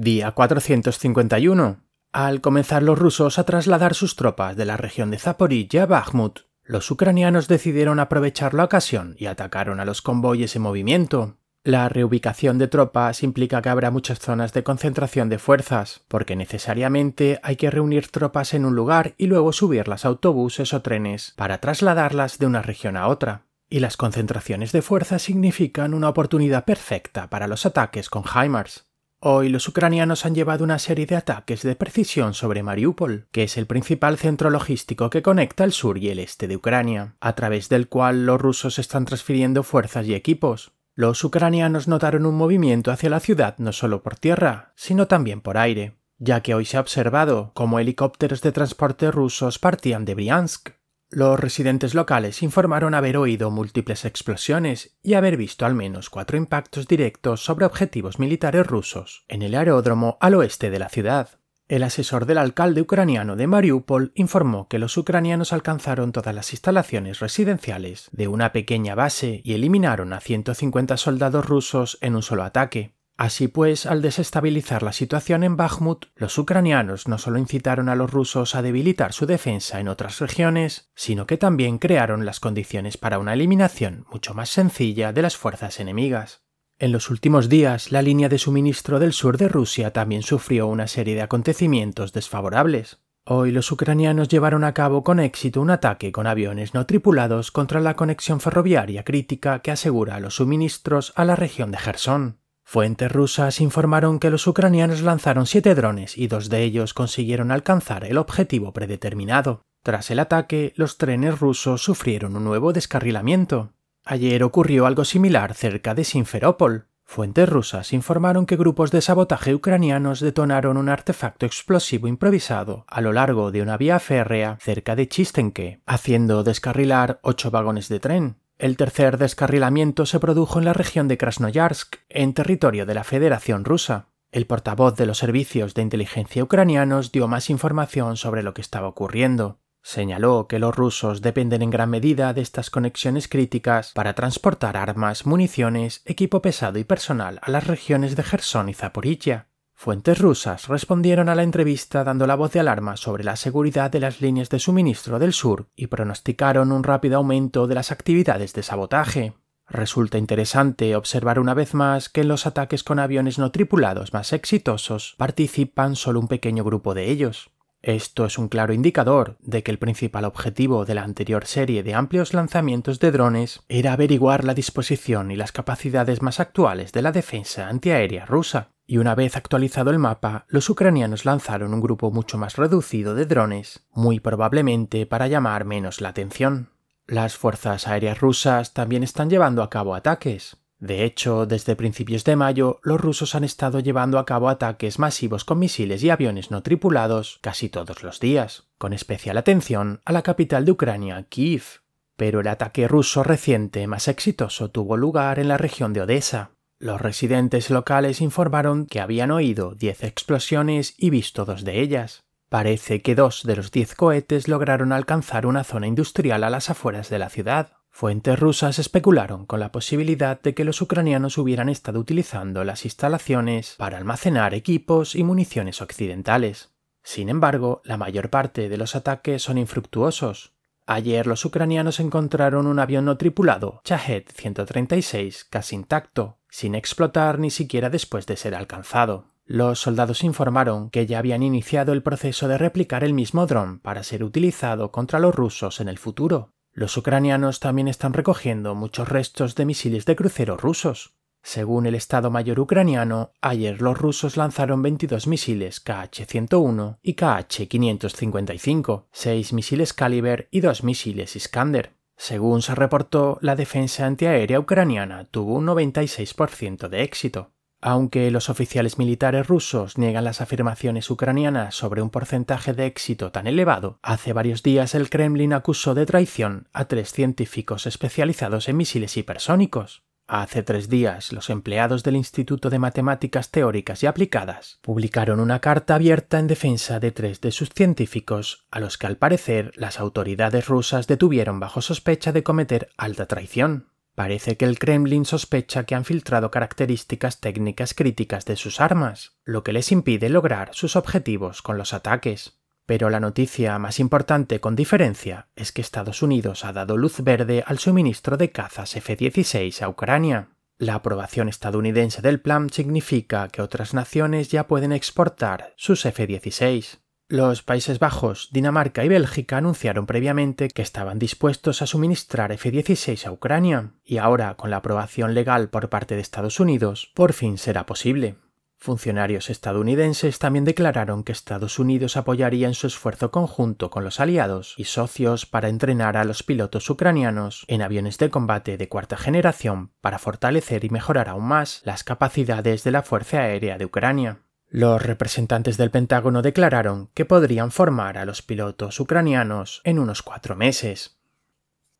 Día 451. Al comenzar los rusos a trasladar sus tropas de la región de Zaporizhia a Bakhmut, los ucranianos decidieron aprovechar la ocasión y atacaron a los convoyes en movimiento. La reubicación de tropas implica que habrá muchas zonas de concentración de fuerzas, porque necesariamente hay que reunir tropas en un lugar y luego subirlas a autobuses o trenes para trasladarlas de una región a otra. Y las concentraciones de fuerzas significan una oportunidad perfecta para los ataques con HIMARS. Hoy los ucranianos han llevado una serie de ataques de precisión sobre Mariupol, que es el principal centro logístico que conecta el sur y el este de Ucrania, a través del cual los rusos están transfiriendo fuerzas y equipos. Los ucranianos notaron un movimiento hacia la ciudad no solo por tierra, sino también por aire, ya que hoy se ha observado cómo helicópteros de transporte rusos partían de Briansk, los residentes locales informaron haber oído múltiples explosiones y haber visto al menos cuatro impactos directos sobre objetivos militares rusos en el aeródromo al oeste de la ciudad. El asesor del alcalde ucraniano de Mariupol informó que los ucranianos alcanzaron todas las instalaciones residenciales de una pequeña base y eliminaron a 150 soldados rusos en un solo ataque. Así pues, al desestabilizar la situación en Bakhmut, los ucranianos no solo incitaron a los rusos a debilitar su defensa en otras regiones, sino que también crearon las condiciones para una eliminación mucho más sencilla de las fuerzas enemigas. En los últimos días, la línea de suministro del sur de Rusia también sufrió una serie de acontecimientos desfavorables. Hoy los ucranianos llevaron a cabo con éxito un ataque con aviones no tripulados contra la conexión ferroviaria crítica que asegura los suministros a la región de Gerson. Fuentes rusas informaron que los ucranianos lanzaron siete drones y dos de ellos consiguieron alcanzar el objetivo predeterminado. Tras el ataque, los trenes rusos sufrieron un nuevo descarrilamiento. Ayer ocurrió algo similar cerca de Sinferopol. Fuentes rusas informaron que grupos de sabotaje ucranianos detonaron un artefacto explosivo improvisado a lo largo de una vía férrea cerca de Chistenke, haciendo descarrilar ocho vagones de tren. El tercer descarrilamiento se produjo en la región de Krasnoyarsk, en territorio de la Federación Rusa. El portavoz de los servicios de inteligencia ucranianos dio más información sobre lo que estaba ocurriendo. Señaló que los rusos dependen en gran medida de estas conexiones críticas para transportar armas, municiones, equipo pesado y personal a las regiones de Gerson y Zaporizhia. Fuentes rusas respondieron a la entrevista dando la voz de alarma sobre la seguridad de las líneas de suministro del sur y pronosticaron un rápido aumento de las actividades de sabotaje. Resulta interesante observar una vez más que en los ataques con aviones no tripulados más exitosos participan solo un pequeño grupo de ellos. Esto es un claro indicador de que el principal objetivo de la anterior serie de amplios lanzamientos de drones era averiguar la disposición y las capacidades más actuales de la defensa antiaérea rusa. Y una vez actualizado el mapa, los ucranianos lanzaron un grupo mucho más reducido de drones, muy probablemente para llamar menos la atención. Las fuerzas aéreas rusas también están llevando a cabo ataques, de hecho, desde principios de mayo, los rusos han estado llevando a cabo ataques masivos con misiles y aviones no tripulados casi todos los días, con especial atención a la capital de Ucrania, Kiev. Pero el ataque ruso reciente más exitoso tuvo lugar en la región de Odessa. Los residentes locales informaron que habían oído 10 explosiones y visto dos de ellas. Parece que dos de los 10 cohetes lograron alcanzar una zona industrial a las afueras de la ciudad. Fuentes rusas especularon con la posibilidad de que los ucranianos hubieran estado utilizando las instalaciones para almacenar equipos y municiones occidentales. Sin embargo, la mayor parte de los ataques son infructuosos. Ayer los ucranianos encontraron un avión no tripulado, Chahed 136, casi intacto, sin explotar ni siquiera después de ser alcanzado. Los soldados informaron que ya habían iniciado el proceso de replicar el mismo dron para ser utilizado contra los rusos en el futuro. Los ucranianos también están recogiendo muchos restos de misiles de crucero rusos. Según el Estado Mayor ucraniano, ayer los rusos lanzaron 22 misiles KH-101 y KH-555, 6 misiles Caliber y 2 misiles Iskander. Según se reportó, la defensa antiaérea ucraniana tuvo un 96% de éxito. Aunque los oficiales militares rusos niegan las afirmaciones ucranianas sobre un porcentaje de éxito tan elevado, hace varios días el Kremlin acusó de traición a tres científicos especializados en misiles hipersónicos. Hace tres días, los empleados del Instituto de Matemáticas Teóricas y Aplicadas publicaron una carta abierta en defensa de tres de sus científicos, a los que al parecer las autoridades rusas detuvieron bajo sospecha de cometer alta traición. Parece que el Kremlin sospecha que han filtrado características técnicas críticas de sus armas, lo que les impide lograr sus objetivos con los ataques. Pero la noticia más importante con diferencia es que Estados Unidos ha dado luz verde al suministro de cazas F-16 a Ucrania. La aprobación estadounidense del plan significa que otras naciones ya pueden exportar sus F-16. Los Países Bajos, Dinamarca y Bélgica anunciaron previamente que estaban dispuestos a suministrar F-16 a Ucrania, y ahora, con la aprobación legal por parte de Estados Unidos, por fin será posible. Funcionarios estadounidenses también declararon que Estados Unidos apoyaría en su esfuerzo conjunto con los aliados y socios para entrenar a los pilotos ucranianos en aviones de combate de cuarta generación para fortalecer y mejorar aún más las capacidades de la Fuerza Aérea de Ucrania. Los representantes del Pentágono declararon que podrían formar a los pilotos ucranianos en unos cuatro meses.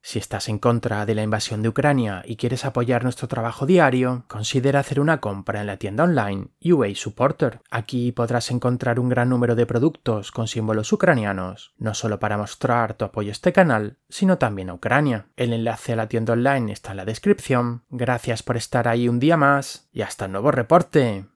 Si estás en contra de la invasión de Ucrania y quieres apoyar nuestro trabajo diario, considera hacer una compra en la tienda online UA Supporter. Aquí podrás encontrar un gran número de productos con símbolos ucranianos, no solo para mostrar tu apoyo a este canal, sino también a Ucrania. El enlace a la tienda online está en la descripción. Gracias por estar ahí un día más y hasta el nuevo reporte.